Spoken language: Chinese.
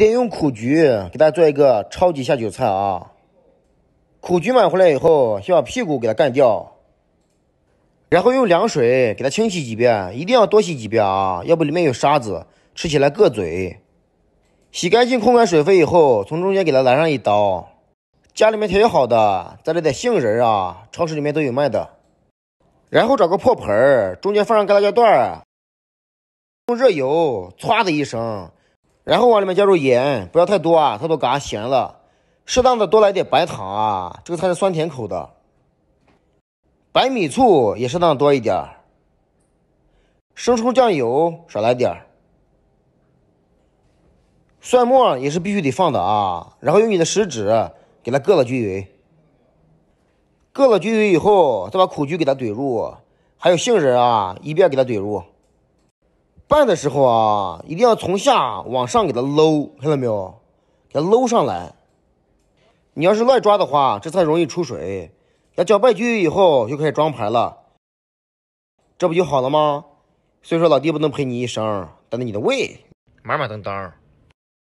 今天用苦菊给大家做一个超级下酒菜啊！苦菊买回来以后，先把屁股给它干掉，然后用凉水给它清洗几遍，一定要多洗几遍啊，要不里面有沙子，吃起来硌嘴。洗干净、控干水分以后，从中间给它来上一刀。家里面条件好的，再来点杏仁啊，超市里面都有卖的。然后找个破盆儿，中间放上干辣椒段儿，用热油唰的一声。然后往里面加入盐，不要太多啊，太多嘎咸了。适当的多来点白糖啊，这个菜是酸甜口的。白米醋也适当多一点儿，生抽酱油少来点儿，蒜末也是必须得放的啊。然后用你的食指给它硌了均匀，硌了均匀以后，再把苦菊给它怼入，还有杏仁啊，一遍给它怼入。拌的时候啊，一定要从下往上给它搂，看到没有？给它搂上来。你要是乱抓的话，这才容易出水。它搅拌均匀以后就可以装盘了，这不就好了吗？虽说老弟不能陪你一生，但是你的胃，满满当当。